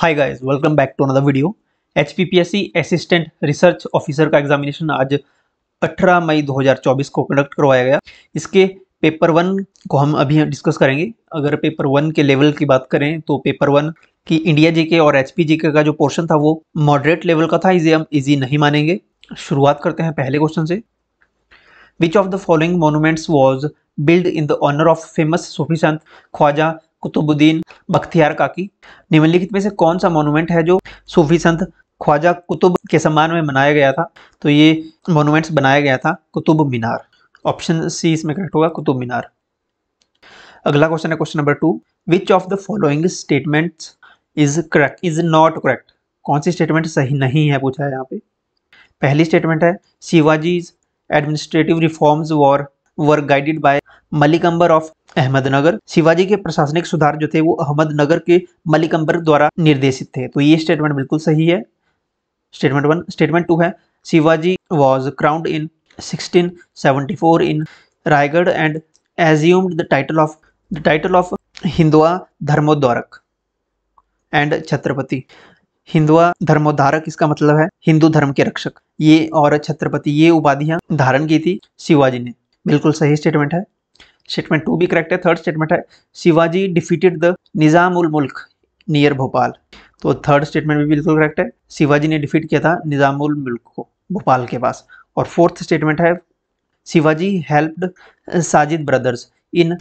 hi guys welcome back to another video H assistant research officer का examination आज 18 मई 2024 को conduct करवाया गया इसके पेपर वन को हम अभी डिस्कस करेंगे अगर पेपर वन के लेवल की बात करें तो पेपर वन की इंडिया जीके और एच जीके का जो पोर्शन था वो मॉडरेट लेवल का था इसे हम इजी नहीं मानेंगे शुरुआत करते हैं पहले क्वेश्चन से which of the following monuments was build in the honour of famous Sufi संत ख्वाजा कुतुबुद्दीन बख्तियार काकी निम्नलिखित में से कौन सा मोनूमेंट है जो सूफी संत ख्वाजा कुतुब के सम्मान में बनाया गया था तो ये मोनूमेंट्स बनाया गया था कुतुब मीनार ऑप्शन सी इसमें करेक्ट होगा कुतुब मीनार अगला क्वेश्चन है question number two which of the following statement is correct is not correct कौन सी स्टेटमेंट सही नहीं है पूछा है यहाँ पे पहली स्टेटमेंट है Shivaji's administrative reforms war were guided by मलिकंबर of Ahmednagar Shivaji के प्रशासनिक सुधार जो थे वो अहमदनगर के मलिकंबर द्वारा निर्देशित थे तो ये स्टेटमेंट बिल्कुल सही है स्टेटमेंट वन स्टेटमेंट टू है Shivaji was crowned in 1674 in Raigad and assumed the title of the title of Hindua Dharmoddharak and Chhatrapati Hindua Dharmoddharak इसका मतलब है हिंदू धर्म के रक्षक ये और छत्रपति ये उपाधियां धारण की थी शिवाजी ने बिल्कुल सही स्टेटमेंट है स्टेटमेंट टू भी करेक्ट है थर्ड स्टेटमेंट है Shivaji defeated the Nizam ul Mulk near Bhopal तो थर्ड स्टेटमेंट भी बिल्कुल करेक्ट है शिवाजी ने डिफीट किया था निज़ाम उल मुल्क को भोपाल के पास और फोर्थ स्टेटमेंट है Shivaji helped Sajid brothers in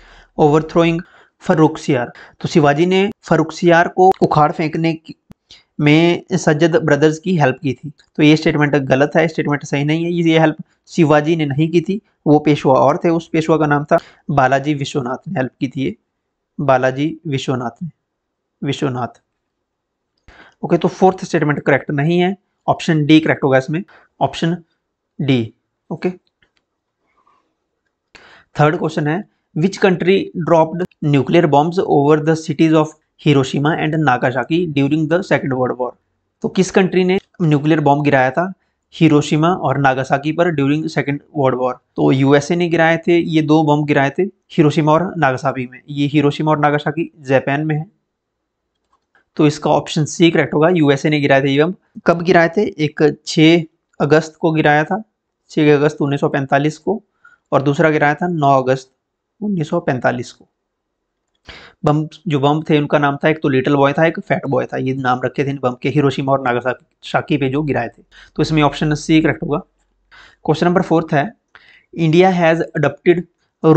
overthrowing Farrukh Siyar तो शिवाजी ने फरूख सियार को उखाड़ फेंकने में सज्जद ब्रदर्स की हेल्प की थी तो ये स्टेटमेंट गलत है स्टेटमेंट सही नहीं है ये हेल्प शिवाजी ने नहीं की थी वो पेशवा और थे उस पेशवा का नाम था बालाजी विश्वनाथ ने हेल्प की थी ये बालाजी विश्वनाथ ने विश्वनाथ ओके तो फोर्थ स्टेटमेंट करेक्ट नहीं है ऑप्शन डी करेक्ट होगा इसमें option D okay third question है which country dropped nuclear bombs over the cities of Hiroshima and Nagasaki during the second world war तो किस कंट्री ने न्यूक्लियर बॉम्ब गिराया था हिरोशिमा और नागासाकी पर ड्यूरिंग सेकेंड वर्ल्ड वॉर तो USA ने गिराए थे ये दो बम गिराए थे हिरोशिमा और नागासाकी में ये हिरोशिमा और नागासाकी जापान में है तो इसका ऑप्शन सी करेक्ट होगा यूएसए ने गिराए थे ये बम कब गिराए थे एक 6 अगस्त को गिराया था 6 अगस्त 1945 को और दूसरा गिराया था 9 अगस्त 1945 को बम जो बम थे उनका नाम था एक तो लिटिल बॉय था एक फैट बॉय था ये नाम रखे थे इन बम के हिरोशिमा और नागासाकी पे जो गिराए थे तो इसमें ऑप्शन सी करेक्ट होगा क्वेश्चन नंबर फोर्थ है India has adopted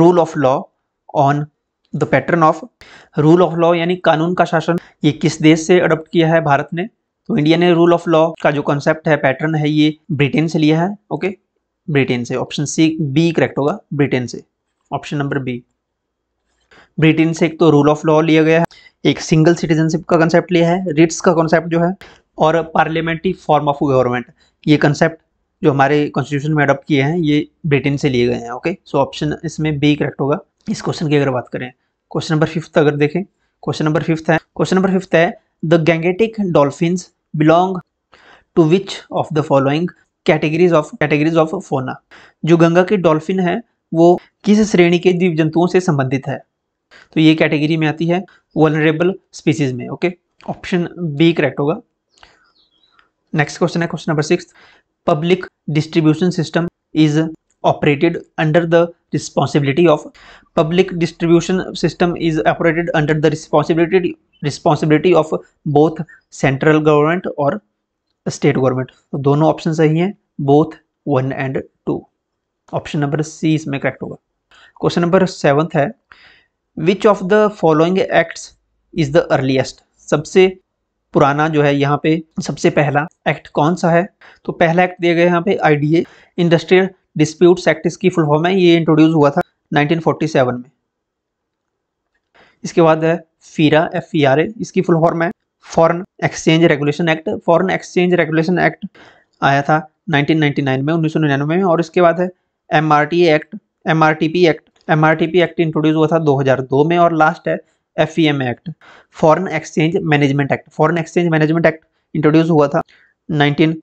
rule of law on the pattern of rule of law यानी कानून का शासन ये किस देश से अडप्ट किया है भारत ने तो इंडिया ने रूल ऑफ लॉ का जो कॉन्सेप्ट है पैटर्न है ये ब्रिटेन से लिया है ओके ब्रिटेन से ऑप्शन सी बी करेक्ट होगा ब्रिटेन से ऑप्शन नंबर बी ब्रिटेन से एक तो रूल ऑफ लॉ लिया गया है एक सिंगल सिटीजनशिप का कंसेप्ट लिया है रिट्स का कॉन्सेप्ट जो है और पार्लियामेंट्री फॉर्म ऑफ गवर्नमेंट ये कंसेप्ट जो हमारे कॉन्स्टिट्यूशन में अडोप्ट किए हैं ये ब्रिटेन से लिए गए हैं ओके सो ऑप्शन इसमें बी करेक्ट होगा इस क्वेश्चन की अगर बात करें क्वेश्चन नंबर फिफ्थ अगर देखें क्वेश्चन नंबर फिफ्थ है क्वेश्चन नंबर फिफ्थ है the Gangetic dolphins belong to which of the following categories of categories of fauna जो गंगा के डॉल्फिन है वो किस श्रेणी के जीव जंतुओं से संबंधित है तो ये कैटेगरी में आती है वनरेबल स्पीसीज में ओके ऑप्शन बी करेक्ट होगा नेक्स्ट क्वेश्चन है question number six public distribution system is operated under the responsibility of public distribution system is operated under the responsibility responsibility of both central government और state government तो दोनों option सही हैं both one and two option number C इसमें correct होगा question number seventh है which of the following acts is the earliest सबसे पुराना जो है यहाँ पे सबसे पहला एक्ट कौन सा है तो पहला एक्ट दिया गया यहाँ पे ए इंडस्ट्रियल डिस्प्यूट एक्ट इसकी फुल फॉर्म है ये इंट्रोड्यूस हुआ था 1947 में इसके बाद है FERA F E R A इसकी फुल फॉर्म है foreign exchange regulation act foreign exchange regulation act आया था 1999 में 1999 में और इसके बाद है M R T act M R T P act M act introduce हुआ था 2002 में और लास्ट है F act foreign exchange management act foreign exchange management act introduce हुआ था 19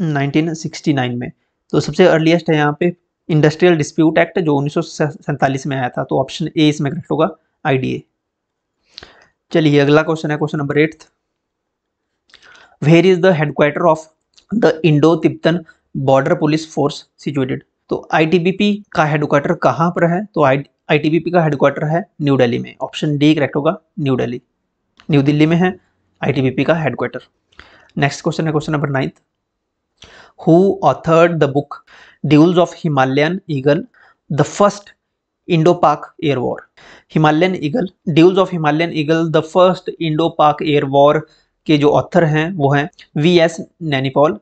1969 में तो सबसे अर्लीस्ट है यहाँ पे इंडस्ट्रियल डिस्प्यूट एक्ट जो उन्नीस में आया था तो ऑप्शन ए इसमें करेक्ट होगा आई चलिए अगला क्वेश्चन है question number eighth where is the headquarter of the Indo Tibetan border police force situated तो आईटीबीपी का हेडक्वार्टर कहाँ पर है तो आई आईटीबीपी का हेडक्वार्टर है न्यू दिल्ली में ऑप्शन डी करेक्ट होगा न्यू दिल्ली न्यू दिल्ली में है आईटीबीपी का हेडक्वार्टर नेक्स्ट क्वेश्चन है question number ninth who authored the book duels of Himalayan eagle the first Indo Pak air war Himalayan eagle duels of Himalayan eagle the first Indo Pak air war के जो author हैं वो हैं V S Naipaul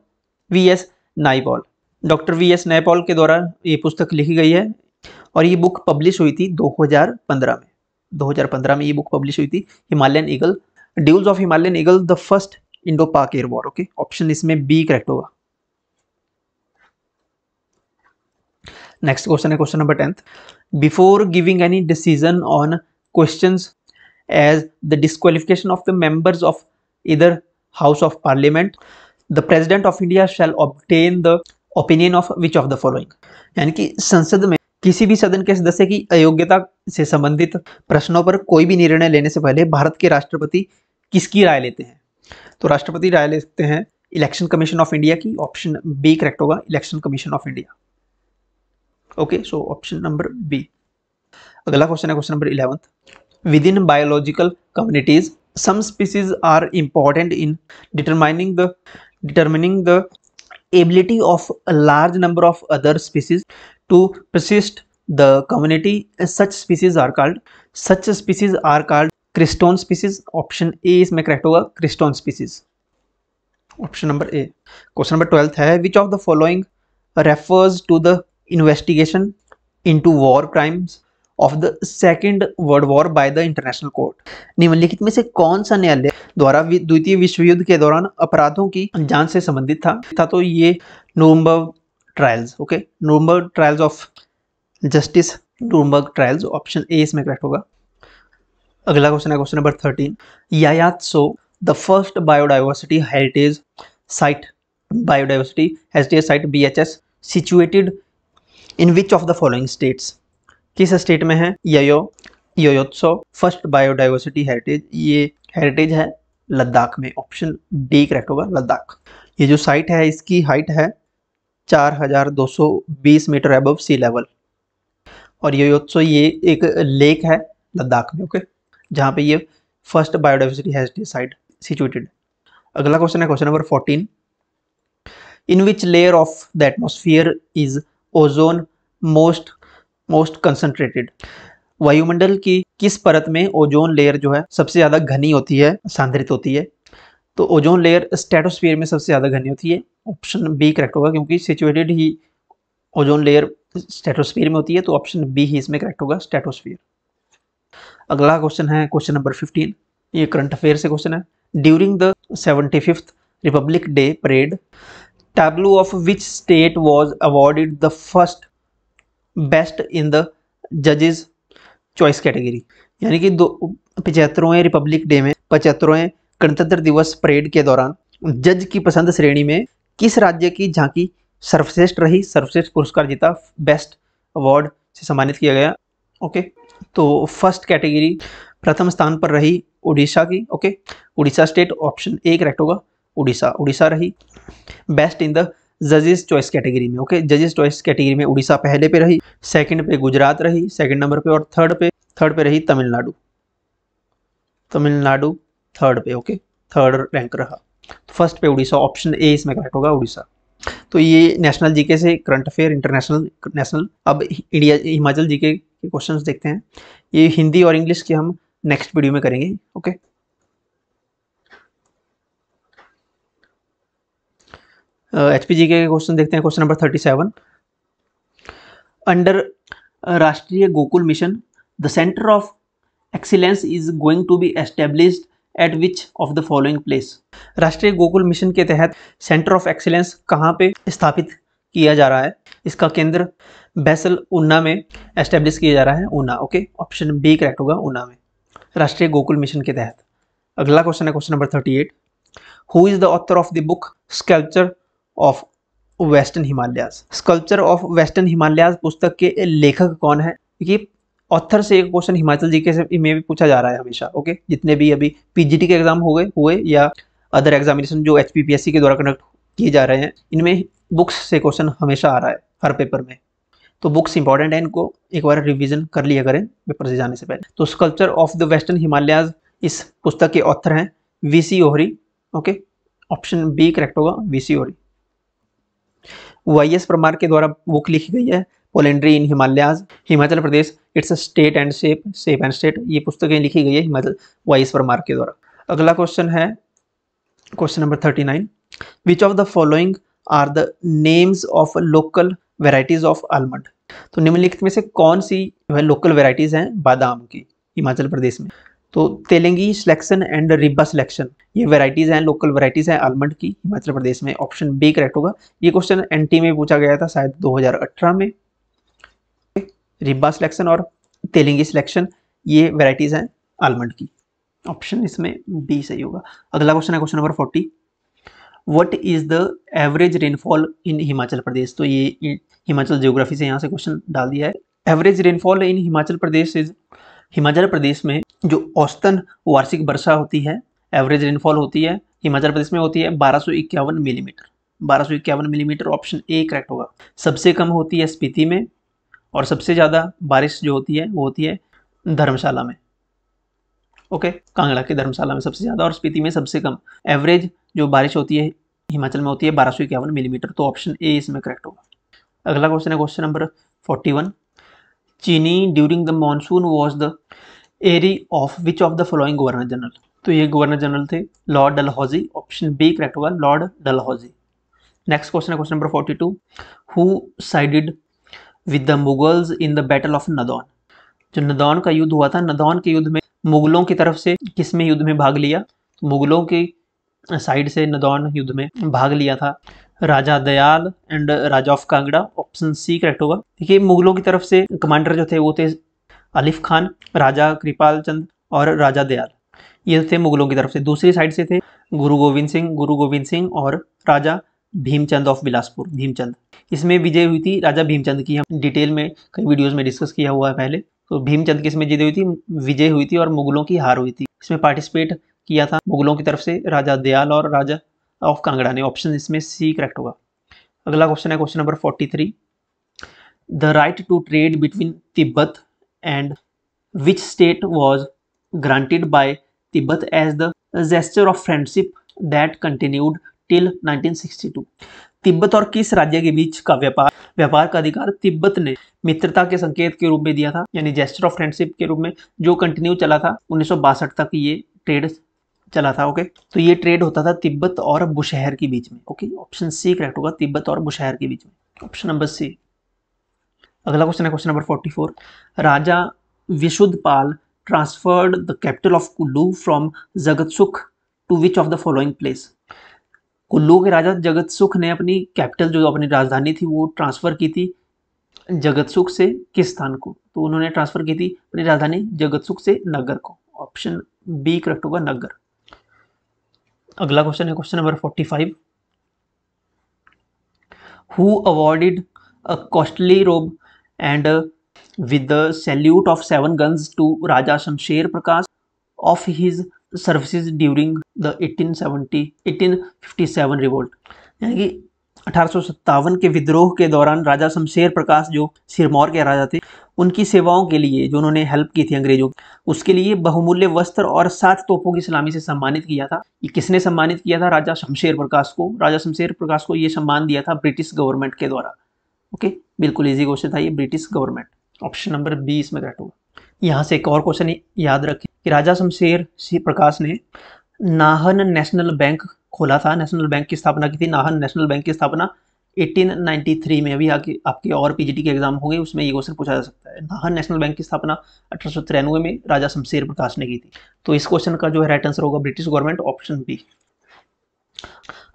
V S Naipaul doctor V S Naipaul के द्वारा ये पुस्तक लिखी गई है और ये बुक पब्लिश हुई थी 2015 में 2015 में ये बुक पब्लिश हुई थी Himalayan eagle duels of Himalayan eagle the first Indo Pak air war okay option इसमें बी करेक्ट होगा नेक्स्ट क्वेश्चन है question number tenth before giving any decision on question as the disqualification of the members of either house of parliament the president of India shall obtain the opinion of which of the following यानी कि संसद में किसी भी सदन के सदस्य की अयोग्यता से संबंधित प्रश्नों पर कोई भी निर्णय लेने से पहले भारत के राष्ट्रपति किसकी राय लेते हैं तो राष्ट्रपति राय लेते हैं इलेक्शन कमीशन ऑफ इंडिया की ऑप्शन बी करेक्ट होगा election commission of India okay so option number B अगला क्वेश्चन है question number eleventh within biological communities some species are important in determining the determining the ability of a large number of other species to persist the community uh, such species are called such species are called cristone species option a is correct hoga cristone species option number a question number 12th hai which of the following refers to the investigation into war crimes of the second world war by the international court निम्नलिखित में से कौन सा न्यायालय द्वारा द्वितीय विश्व युद्ध के दौरान अपराधों की जांच से संबंधित था था तो ये Nuremberg trials okay Nuremberg trials of justice Nuremberg trials option A इसमें करेक्ट होगा अगला क्वेश्चन है क्वेश्चन नंबर थर्टीन यायात so the first biodiversity heritage site biodiversity heritage site B H S situated in which of the following states किस state में है ययो योत्सव फर्स्ट बायोडाइवर्सिटी हेरिटेज ये हेरिटेज है लद्दाख में ऑप्शन डी करेक्ट होगा लद्दाख ये जो साइट है इसकी हाइट है 4220 मीटर अब सी लेवल और योत्सव ये एक लेक है लद्दाख में ओके जहाँ पे ये first biodiversity heritage site situated अगला क्वेश्चन है question number fourteen in which layer of the atmosphere is ozone most most concentrated वायुमंडल की किस परत में ओजोन लेयर जो है सबसे ज़्यादा घनी होती है सांद्रित होती है तो ओजोन लेयर स्टेटोस्फीयर में सबसे ज़्यादा घनी होती है ऑप्शन बी करेक्ट होगा क्योंकि सिचुएटेड ही ओजोन लेयर स्टेटोस्फीयर में होती है तो ऑप्शन बी ही इसमें करेक्ट होगा स्टेटोस्फीयर अगला क्वेश्चन है क्वेश्चन नंबर फिफ्टीन ये करंट अफेयर से क्वेश्चन है during the seventy fifth republic day parade tableau of which state was awarded the first best in the जजेज चॉइस कैटेगरी यानी कि दो पचहत्तरवें रिपब्लिक डे में पचहत्तरवें गणतंत्र दिवस परेड के दौरान जज की पसंद श्रेणी में किस राज्य की झांकी सर्वश्रेष्ठ रही सर्वश्रेष्ठ पुरस्कार जीता बेस्ट अवार्ड से सम्मानित किया गया ओके तो फर्स्ट कैटेगरी प्रथम स्थान पर रही उड़ीसा की okay Orissa state option A correct होगा उड़ीसा उड़ीसा रही बेस्ट इन द जजेस चॉइस कैटेगरी में ओके जजेस चॉइस कैटेगरी में उड़ीसा पहले पे रही सेकंड पे गुजरात रही सेकंड नंबर पे और थर्ड पे थर्ड पे रही तमिलनाडु तमिलनाडु थर्ड पे ओके थर्ड रैंक रहा तो फर्स्ट पे उड़ीसा ऑप्शन ए इसमें करेक्ट होगा उड़ीसा तो ये नेशनल जीके से करंट अफेयर इंटरनेशनल नेशनल अब इंडिया हिमाचल जीके के क्वेश्चंस देखते हैं ये हिंदी और इंग्लिश के हम नेक्स्ट वीडियो में करेंगे ओके एच पी जी के क्वेश्चन देखते हैं question number thirty seven under Rashtriya Gokul mission the centre of excellence is going to be established at which of the following place Rashtriya Gokul mission के तहत सेंटर ऑफ एक्सीलेंस कहाँ पे स्थापित किया जा रहा है इसका केंद्र बैसल ऊना में एस्टेब्लिश किया जा रहा है Una okay option B correct होगा ऊना में राष्ट्रीय गोकुल मिशन के तहत अगला क्वेश्चन है question number thirty eight who is the author of the book sculpture of western Himalayas sculpture of western Himalayas पुस्तक के लेखक कौन है क्योंकि ऑथर से एक क्वेश्चन हिमाचल जी के में भी पूछा जा रहा है हमेशा ओके जितने भी अभी पीजीटी के एग्जाम हो गए हुए या अदर एग्जामिनेशन जो एच के द्वारा कंडक्ट किए जा रहे हैं इनमें बुक्स से क्वेश्चन हमेशा आ रहा है हर पेपर में तो बुक्स इंपॉर्टेंट है इनको एक बार रिविजन कर लिया करें पेपर से जाने से पहले तो sculpture of the western Himalayas इस पुस्तक के ऑथर हैं V C Ohri okay option B correct होगा V C Ohri Y S Parmar के द्वारा बुक लिखी गई है polyandry in Himalayas Himachal Pradesh its state and shape shape and state ये पुस्तकें लिखी गई है हिमाचल वाई एस परमार के द्वारा अगला क्वेश्चन है question number thirty nine which of the following are the names of local varieties of almond तो निम्नलिखित में से कौन सी जो है लोकल वेराइटीज हैं बादाम की हिमाचल प्रदेश में तो Telangi selection and Ribba selection ये वैराइटीज़ हैं लोकल वैराइटीज़ हैं आलमंड की हिमाचल प्रदेश में ऑप्शन बी करेक्ट होगा ये क्वेश्चन एनटी में पूछा गया था शायद 2018 में रिब्बा सिलेक्शन और तेलंगी सिलेक्शन ये वेराइटीज़ हैं आलमंड की ऑप्शन इसमें बी सही होगा अगला क्वेश्चन है question number forty what is the average rainfall in Himachal Pradesh तो ये हिमाचल जियोग्राफी से यहाँ से क्वेश्चन डाल दिया है average rainfall in Himachal Pradesh is Himachal Pradesh में जो औसतन वार्षिक वर्षा होती है एवरेज रेनफॉल होती है हिमाचल प्रदेश में होती है बारह इक्यावन मिलीमीटर बारह इक्यावन मिलीमीटर ऑप्शन ए करेक्ट होगा सबसे कम होती है स्पीति में और सबसे ज़्यादा बारिश जो होती है वो होती है धर्मशाला में ओके कांगड़ा के धर्मशाला में सबसे ज़्यादा और स्पीति में सबसे कम एवरेज जो बारिश होती है हिमाचल में होती है बारह इक्यावन मिलीमीटर तो ऑप्शन ए इसमें करेक्ट होगा अगला क्वेश्चन है क्वेश्चन नंबर फोर्टी वन चीनी during the monsoon was the area of which of the following governor general तो ये गवर्नर जनरल थे lord Dalhousie option B correct होगा लॉर्ड डलहौजी नेक्स्ट क्वेश्चन है question number forty two who sided with the Mughals in the battle of Nadaun जो नदौन का युद्ध हुआ था नदौन के युद्ध में मुगलों की तरफ से किसमें युद्ध में भाग लिया मुगलों के साइड से नदौन युद्ध में भाग लिया था Raja Dayal and Raja of Kangra option C correct होगा देखिए मुगलों की तरफ से कमांडर जो थे वो थे अलिफ खान राजा कृपाल चंद और राजा दयाल ये थे मुगलों की तरफ से दूसरी साइड से थे गुरु गोविंद सिंह गुरु गोविंद सिंह और राजा भीमचंद ऑफ बिलासपुर भीमचंद इसमें विजय हुई थी राजा भीमचंद की हम डिटेल में कई वीडियोस में डिस्कस किया हुआ है पहले तो भीमचंद की इसमें जीत हुई थी विजय हुई थी और मुगलों की हार हुई थी इसमें पार्टिसिपेट किया था मुगलों की तरफ से राजा दयाल और राजा ऑफ कांगड़ा ने ऑप्शन इसमें सी करेक्ट होगा अगला क्वेश्चन है question number forty three the right to trade between Tibet and which state was granted by Tibet as the gesture of friendship that continued till 1962 Tibet और किस राज्य के बीच का व्यापार व्यापार का अधिकार तिब्बत ने मित्रता के संकेत के रूप में दिया था यानी जेस्टर ऑफ फ्रेंडशिप के रूप में जो कंटिन्यू चला था उन्नीस तक ये ट्रेड चला था ओके तो ये ट्रेड होता था तिब्बत और बुशहर के बीच में ओके ऑप्शन सी करेक्ट होगा तिब्बत और बुशहर के बीच में ऑप्शन नंबर सी अगला क्वेश्चन है question number forty four Raja Vishuddhpal transferred the capital of Kullu from Jagat Sukh to which of the following place Kullu के राजा जगत सुख ने अपनी कैपिटल जो अपनी राजधानी थी वो ट्रांसफ़र की थी जगत सुख से किस स्थान को तो उन्होंने ट्रांसफ़र की थी अपनी राजधानी जगत सुख से नगर को ऑप्शन बी करेक्ट होगा नगर अगला क्वेश्चन है question number forty five who awarded a costly robe and with the salute of seven guns to Raja Shamsher Prakash of his services during the 1870 1857 revolt यानी कि अठारह के विद्रोह के दौरान राजा शमशेर प्रकाश जो सिरमौर के राजा थे उनकी सेवाओं के लिए जो उन्होंने हेल्प की थी अंग्रेजों उसके लिए बहुमूल्य वस्त्र और सात तोपों की सलामी से सम्मानित किया था ये किसने सम्मानित किया था राजा शमशेर प्रकाश को राजा शमशेर प्रकाश को ये सम्मान दिया था ब्रिटिश गवर्नमेंट के द्वारा ओके बिल्कुल ईजी क्वेश्चन था ये British government option number B इसमें करेक्ट होगा यहाँ से एक और क्वेश्चन याद रखें कि राजा शमशेर प्रकाश ने नाहन नेशनल बैंक खोला था नेशनल बैंक की स्थापना की थी नाहन हाँ, नेशनल बैंक की स्थापना 1893 में अभी आके आपके और पीजीटी के एग्जाम होंगे उसमें ये क्वेश्चन पूछा जा सकता है नाहन हाँ, नेशनल बैंक की स्थापना अठारह में राजा शमशेर प्रकाश ने की थी तो इस क्वेश्चन का जो है राइट आंसर होगा ब्रिटिश गवर्नमेंट ऑप्शन बी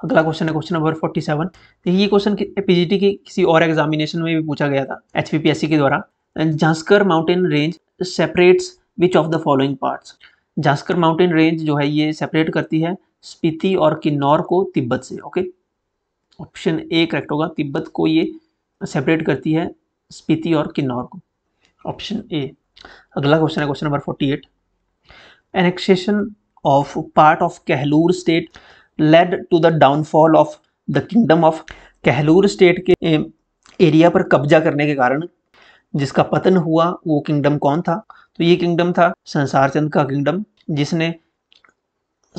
अगला क्वेश्चन है क्वेश्चन नंबर 47 तो ये क्वेश्चन पीजीटी के किसी और एग्जामिनेशन में भी पूछा गया था एच के द्वारा Zanskar mountain range separates which of the following parts Zanskar mountain range जो है ये सेपरेट करती है स्पीति और किन्नौर को तिब्बत से ओके ऑप्शन ए करेक्ट होगा तिब्बत को ये सेपरेट करती है स्पीति और किन्नौर को ऑप्शन ए अगला क्वेश्चन है question number forty eight annexation of part of Kahlur state led to the downfall of the kingdom of Kahlur state के एरिया eh, पर कब्जा करने के कारण जिसका पतन हुआ वो किंगडम कौन था तो ये किंगडम था संसार चंद का किंगडम जिसने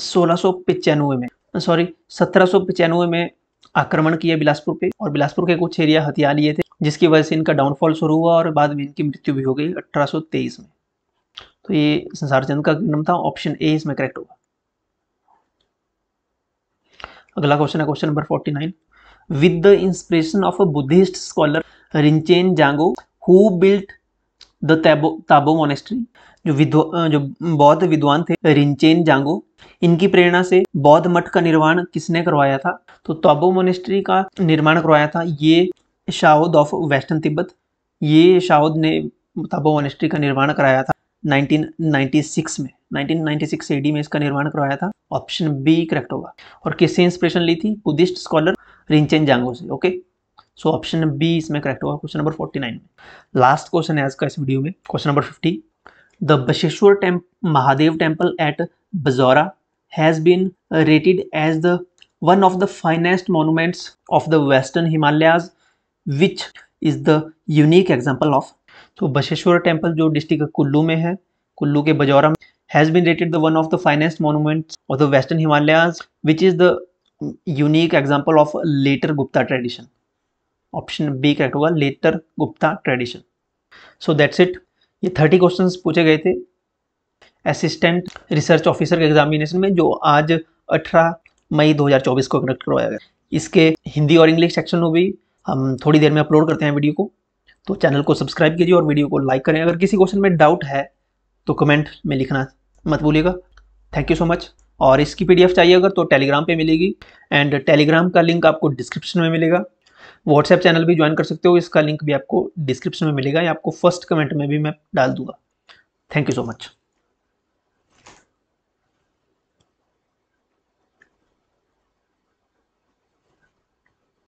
सोलह में सॉरी सत्रह में आक्रमण किया बिलासपुर पे और बिलासपुर के कुछ एरिया हथियार लिए थे जिसकी वजह से इनका डाउनफॉल शुरू हुआ और बाद में इनकी मृत्यु भी हो गई 1823 में तो ये संसार चंद का किंगडम था ऑप्शन ए इसमें करेक्ट होगा अगला क्वेश्चन है question number 49 with the inspiration of a Buddhist scholar Rinchen Zangpo who built the Tabo Tabo monastery जो विद्वा जो बौद्ध विद्वान थे रिंचेन जांगो इनकी प्रेरणा से बौद्ध मठ का निर्माण किसने करवाया था तो ताबो मोनेस्ट्री का निर्माण करवाया था ये शाहौद ऑफ वेस्टर्न तिब्बत ये शाहौद ने ताबो मोनेस्ट्री का निर्माण कराया था 1996 में 1996 एडी में इसका निर्माण करवाया था ऑप्शन बी करेक्ट होगा और किससे इंस्पिरेशन ली थी बुद्धिस्ट स्कॉलर रिंचेन जांगो से ओके सो ऑप्शन बी इसमें करेक्ट होगा question number forty nine last question है आज का इस वीडियो में question number fifty the Basheshwar temp Mahadev temple at Bajaura has been rated as the one of the finest monuments of the western Himalayas which is the unique example of तो Basheshwar temple जो district Kullu में है कुल्लू के बजौरा में has been rated the one of the finest monuments of the western Himalayas which is the unique example of later Gupta tradition option B correct होगा later Gupta tradition so that's it ये thirty question पूछे गए थे assistant research officer के examination में जो आज 18 मई 2024 को कंडक्ट करवाया गया इसके हिंदी और इंग्लिश सेक्शन में भी हम थोड़ी देर में अपलोड करते हैं वीडियो को तो चैनल को सब्सक्राइब कीजिए और वीडियो को लाइक करें अगर किसी क्वेश्चन में डाउट है तो कमेंट में लिखना मत भूलिएगा थैंक यू सो मच और इसकी पीडीएफ चाहिए अगर तो टेलीग्राम पे मिलेगी एंड टेलीग्राम का लिंक आपको डिस्क्रिप्शन में मिलेगा व्हाट्सएप चैनल भी ज्वाइन कर सकते हो इसका लिंक भी आपको डिस्क्रिप्शन में मिलेगा या आपको फर्स्ट कमेंट में भी मैं डाल दूंगा थैंक यू सो मच